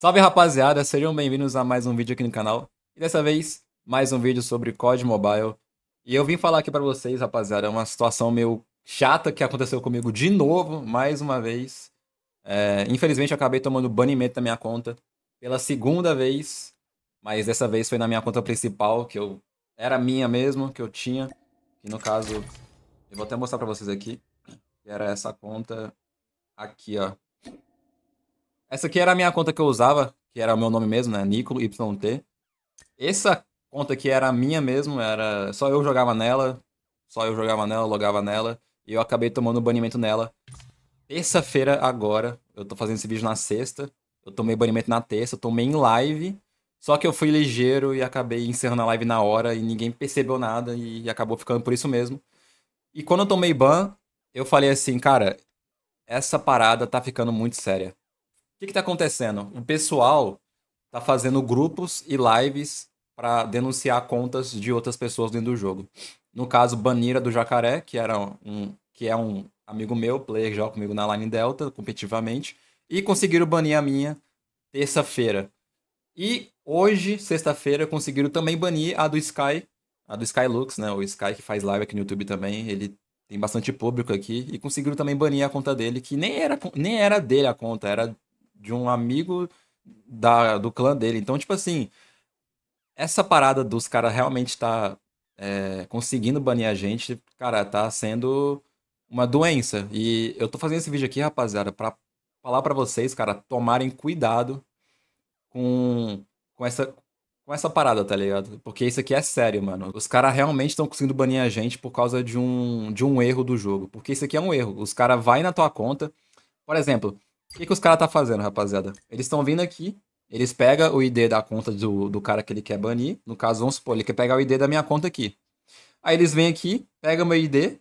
Salve rapaziada, sejam bem-vindos a mais um vídeo aqui no canal. E dessa vez, mais um vídeo sobre COD Mobile. E eu vim falar aqui pra vocês, rapaziada, uma situação meio chata que aconteceu comigo de novo, mais uma vez. É, infelizmente eu acabei tomando banimento da minha conta pela segunda vez, mas dessa vez foi na minha conta principal, que eu era minha mesmo, que eu tinha. E no caso, eu vou até mostrar pra vocês aqui, que era essa conta aqui, ó. Essa aqui era a minha conta que eu usava, que era o meu nome mesmo, né? Nicolo YT. Essa conta aqui era minha mesmo, era só eu jogava nela, só eu jogava nela, logava nela, e eu acabei tomando banimento nela. Terça-feira agora, eu tô fazendo esse vídeo na sexta, eu tomei banimento na terça, eu tomei em live, só que eu fui ligeiro e acabei encerrando a live na hora e ninguém percebeu nada e acabou ficando por isso mesmo. E quando eu tomei ban, eu falei assim, cara, essa parada tá ficando muito séria. O que está acontecendo? O pessoal está fazendo grupos e lives para denunciar contas de outras pessoas dentro do jogo. No caso, Banira do Jacaré, que era um que é um amigo meu, player que joga comigo na Line Delta competitivamente, e conseguiram banir a minha terça-feira. E hoje, sexta-feira, conseguiram também banir a do Sky, a do Skylux, né? O Sky que faz live aqui no YouTube também, ele tem bastante público aqui e conseguiram também banir a conta dele, que nem era nem era dele a conta, era de um amigo da, do clã dele. Então, tipo assim, essa parada dos caras realmente tá é, conseguindo banir a gente, cara, tá sendo uma doença. E eu tô fazendo esse vídeo aqui, rapaziada, para falar para vocês, cara, tomarem cuidado com, com essa com essa parada, tá ligado? Porque isso aqui é sério, mano. Os caras realmente estão conseguindo banir a gente por causa de um de um erro do jogo, porque isso aqui é um erro. Os caras vai na tua conta. Por exemplo, o que, que os caras tá fazendo, rapaziada? Eles estão vindo aqui, eles pegam o ID da conta do, do cara que ele quer banir. No caso, vamos supor, ele quer pegar o ID da minha conta aqui. Aí eles vêm aqui, pegam meu ID.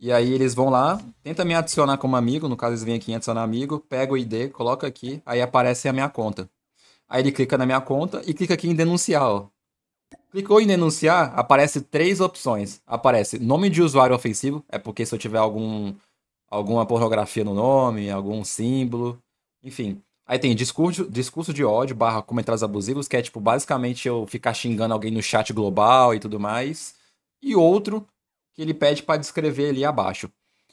E aí eles vão lá, tenta me adicionar como amigo. No caso, eles vêm aqui em adicionar amigo, pega o ID, coloca aqui, aí aparece a minha conta. Aí ele clica na minha conta e clica aqui em denunciar, ó. Clicou em denunciar, aparece três opções. Aparece nome de usuário ofensivo, é porque se eu tiver algum alguma pornografia no nome, algum símbolo, enfim. Aí tem discurso, discurso de ódio barra comentários abusivos, que é tipo, basicamente eu ficar xingando alguém no chat global e tudo mais. E outro que ele pede para descrever ali abaixo. O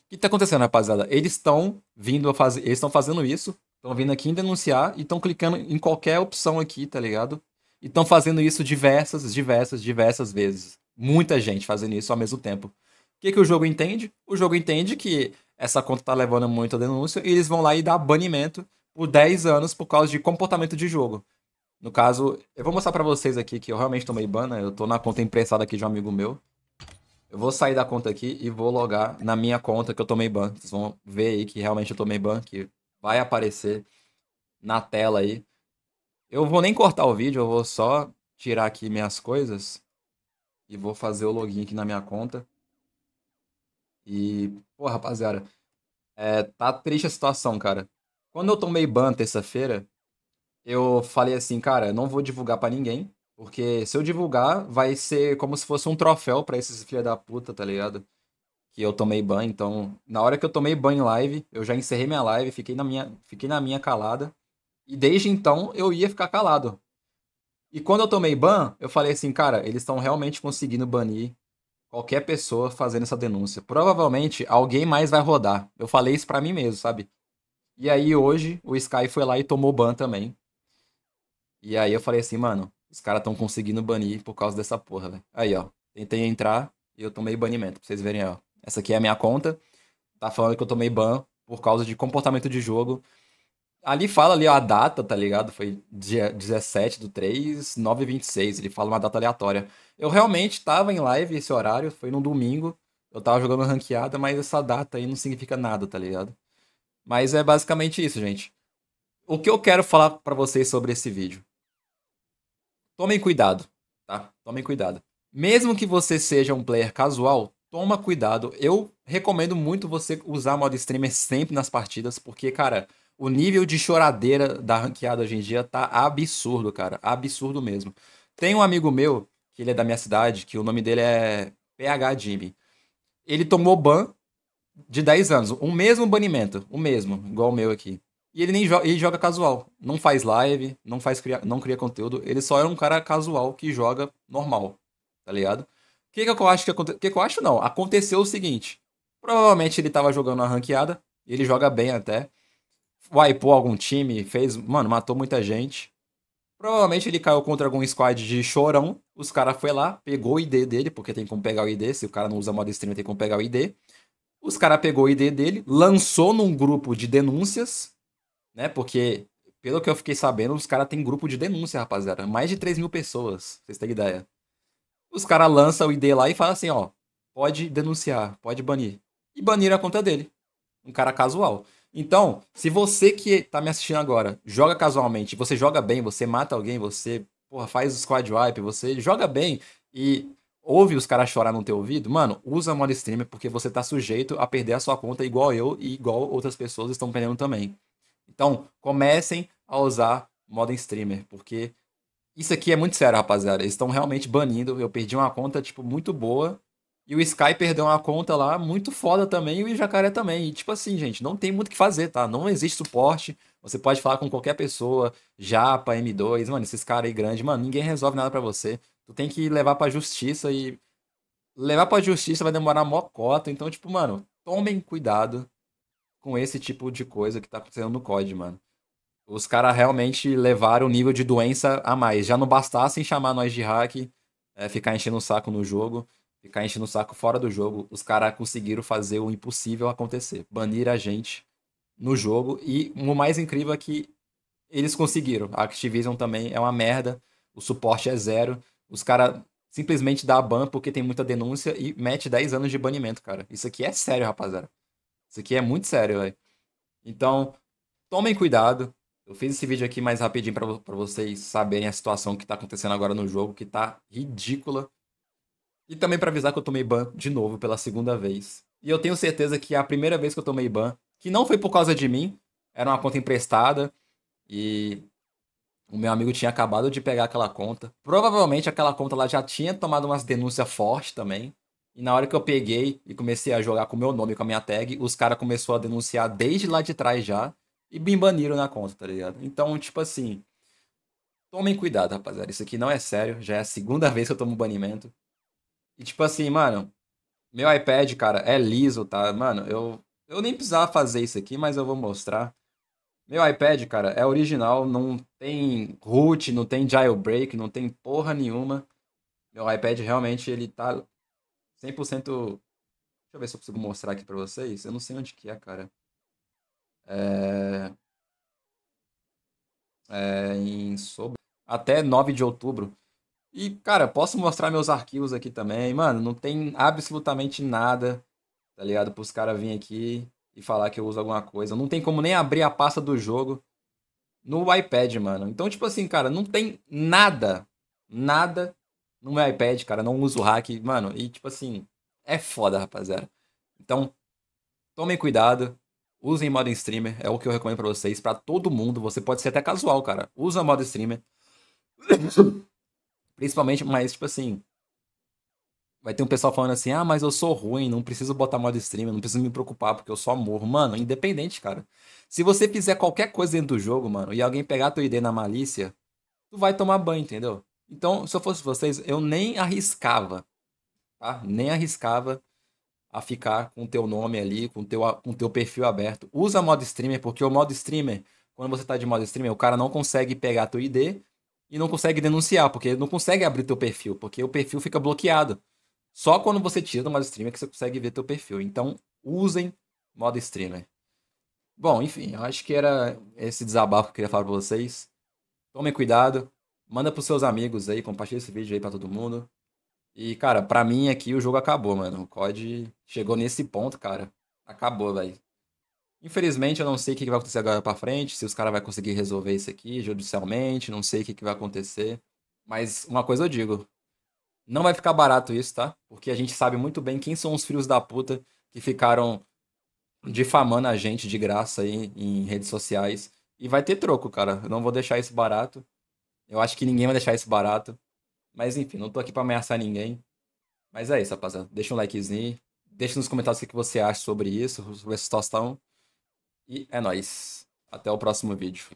que tá acontecendo, rapaziada? Eles estão vindo a fazer. Eles estão fazendo isso, estão vindo aqui em denunciar e estão clicando em qualquer opção aqui, tá ligado? E estão fazendo isso diversas, diversas, diversas vezes. Muita gente fazendo isso ao mesmo tempo. O que, que o jogo entende? O jogo entende que essa conta tá levando muito a denúncia, e eles vão lá e dar banimento por 10 anos por causa de comportamento de jogo. No caso, eu vou mostrar para vocês aqui que eu realmente tomei ban, né? Eu tô na conta emprestada aqui de um amigo meu. Eu vou sair da conta aqui e vou logar na minha conta que eu tomei ban. Vocês vão ver aí que realmente eu tomei ban, que vai aparecer na tela aí. Eu vou nem cortar o vídeo, eu vou só tirar aqui minhas coisas e vou fazer o login aqui na minha conta. E, pô, rapaziada, é, tá triste a situação, cara. Quando eu tomei ban terça-feira, eu falei assim, cara, não vou divulgar para ninguém, porque se eu divulgar, vai ser como se fosse um troféu para esses filha da puta, tá ligado? Que eu tomei ban, então, na hora que eu tomei ban em live, eu já encerrei minha live, fiquei na minha, fiquei na minha calada. E desde então eu ia ficar calado. E quando eu tomei ban, eu falei assim, cara, eles estão realmente conseguindo banir qualquer pessoa fazendo essa denúncia. Provavelmente alguém mais vai rodar. Eu falei isso para mim mesmo, sabe? E aí hoje o Sky foi lá e tomou ban também. E aí eu falei assim, mano, os caras estão conseguindo banir por causa dessa porra, velho. Aí, ó, tentei entrar e eu tomei banimento, pra vocês verem, ó. Essa aqui é a minha conta. Tá falando que eu tomei ban por causa de comportamento de jogo Ali fala ali a data, tá ligado? Foi dia 17 do 3, 9 e 26. Ele fala uma data aleatória. Eu realmente tava em live esse horário, foi num domingo. Eu tava jogando ranqueada, mas essa data aí não significa nada, tá ligado? Mas é basicamente isso, gente. O que eu quero falar para vocês sobre esse vídeo? Tomem cuidado, tá? Tomem cuidado. Mesmo que você seja um player casual, toma cuidado. Eu recomendo muito você usar modo streamer sempre nas partidas, porque, cara, o nível de choradeira da ranqueada hoje em dia tá absurdo, cara. Absurdo mesmo. Tem um amigo meu, que ele é da minha cidade, que o nome dele é PH Jimmy. Ele tomou ban de 10 anos. O mesmo banimento. O mesmo, igual o meu aqui. E ele nem joga, ele joga casual. Não faz live, não faz cria, não cria conteúdo. Ele só é um cara casual que joga normal. Tá ligado? O que, que eu acho que aconteceu? que, que eu acho não? Aconteceu o seguinte. Provavelmente ele tava jogando a ranqueada. Ele joga bem até wipou algum time, fez. Mano, matou muita gente. Provavelmente ele caiu contra algum squad de chorão. Os caras foi lá, pegou o ID dele, porque tem como pegar o ID. Se o cara não usa modo stream, tem como pegar o ID. Os caras pegou o ID dele, lançou num grupo de denúncias, né? Porque, pelo que eu fiquei sabendo, os caras tem grupo de denúncia, rapaziada. Mais de 3 mil pessoas, vocês têm ideia. Os caras lançam o ID lá e falam assim, ó, pode denunciar, pode banir. E banir a conta dele. Um cara casual. Então, se você que tá me assistindo agora joga casualmente, você joga bem, você mata alguém, você porra, faz o squad wipe, você joga bem e ouve os caras chorar no teu ouvido, mano, usa modo streamer porque você tá sujeito a perder a sua conta igual eu e igual outras pessoas estão perdendo também. Então, comecem a usar modo streamer, porque isso aqui é muito sério, rapaziada. Eles estão realmente banindo. Eu perdi uma conta, tipo, muito boa e o Sky perdeu uma conta lá, muito foda também, e o Jacaré também. E tipo assim, gente, não tem muito o que fazer, tá? Não existe suporte. Você pode falar com qualquer pessoa, Japa, M2, mano, esses caras aí grandes, mano, ninguém resolve nada para você. Tu tem que levar pra justiça e. Levar pra justiça vai demorar mó cota. Então, tipo, mano, tomem cuidado com esse tipo de coisa que tá acontecendo no COD, mano. Os caras realmente levaram o nível de doença a mais. Já não bastasse chamar nós de hack, é, ficar enchendo o saco no jogo ficar enchendo o saco fora do jogo, os caras conseguiram fazer o impossível acontecer. Banir a gente no jogo. E o mais incrível é que eles conseguiram. A Activision também é uma merda. O suporte é zero. Os caras simplesmente dá a ban porque tem muita denúncia e mete 10 anos de banimento, cara. Isso aqui é sério, rapaziada. Isso aqui é muito sério, velho. Então, tomem cuidado. Eu fiz esse vídeo aqui mais rapidinho para vocês saberem a situação que tá acontecendo agora no jogo, que tá ridícula. E também para avisar que eu tomei ban de novo pela segunda vez. E eu tenho certeza que é a primeira vez que eu tomei ban, que não foi por causa de mim, era uma conta emprestada e o meu amigo tinha acabado de pegar aquela conta. Provavelmente aquela conta lá já tinha tomado umas denúncias fortes também. E na hora que eu peguei e comecei a jogar com o meu nome, com a minha tag, os caras começaram a denunciar desde lá de trás já e me baniram na conta, tá ligado? Então, tipo assim, tomem cuidado, rapaziada. Isso aqui não é sério. Já é a segunda vez que eu tomo banimento. E tipo assim, mano, meu iPad, cara, é liso, tá? Mano, eu, eu nem precisava fazer isso aqui, mas eu vou mostrar. Meu iPad, cara, é original, não tem root, não tem jailbreak, não tem porra nenhuma. Meu iPad realmente, ele tá 100%... Deixa eu ver se eu consigo mostrar aqui pra vocês. Eu não sei onde que é, cara. É... É, em sobre... Até 9 de outubro. E, cara, posso mostrar meus arquivos aqui também. Mano, não tem absolutamente nada, tá ligado? Pros caras virem aqui e falar que eu uso alguma coisa. Não tem como nem abrir a pasta do jogo no iPad, mano. Então, tipo assim, cara, não tem nada, nada no meu iPad, cara. Não uso hack, mano. E, tipo assim, é foda, rapaziada. Então, tomem cuidado. Usem modo streamer, é o que eu recomendo para vocês, para todo mundo. Você pode ser até casual, cara. Usa modo streamer. Principalmente, mas, tipo assim. Vai ter um pessoal falando assim: ah, mas eu sou ruim, não preciso botar modo stream, não preciso me preocupar porque eu só morro. Mano, independente, cara. Se você fizer qualquer coisa dentro do jogo, mano, e alguém pegar tua ideia na malícia, tu vai tomar banho, entendeu? Então, se eu fosse vocês, eu nem arriscava, tá? Nem arriscava a ficar com o teu nome ali, com o teu, com o teu perfil aberto. Usa modo streamer, porque o modo streamer, quando você tá de modo streamer, o cara não consegue pegar a tua ID e não consegue denunciar, porque não consegue abrir teu perfil, porque o perfil fica bloqueado. Só quando você tira do modo streamer que você consegue ver teu perfil. Então, usem modo streamer. Bom, enfim, eu acho que era esse desabafo que eu queria falar para vocês. Tomem cuidado, manda pros seus amigos aí, compartilha esse vídeo aí para todo mundo. E, cara, pra mim aqui o jogo acabou, mano. O COD chegou nesse ponto, cara. Acabou, velho. Infelizmente, eu não sei o que vai acontecer agora para frente, se os caras vão conseguir resolver isso aqui judicialmente, não sei o que vai acontecer. Mas uma coisa eu digo, não vai ficar barato isso, tá? Porque a gente sabe muito bem quem são os filhos da puta que ficaram difamando a gente de graça aí em redes sociais. E vai ter troco, cara. Eu não vou deixar isso barato. Eu acho que ninguém vai deixar isso barato. Mas enfim, não tô aqui para ameaçar ninguém. Mas é isso, rapaziada. Deixa um likezinho. Deixa nos comentários o que você acha sobre isso, sobre essa situação. E é nóis. Até o próximo vídeo.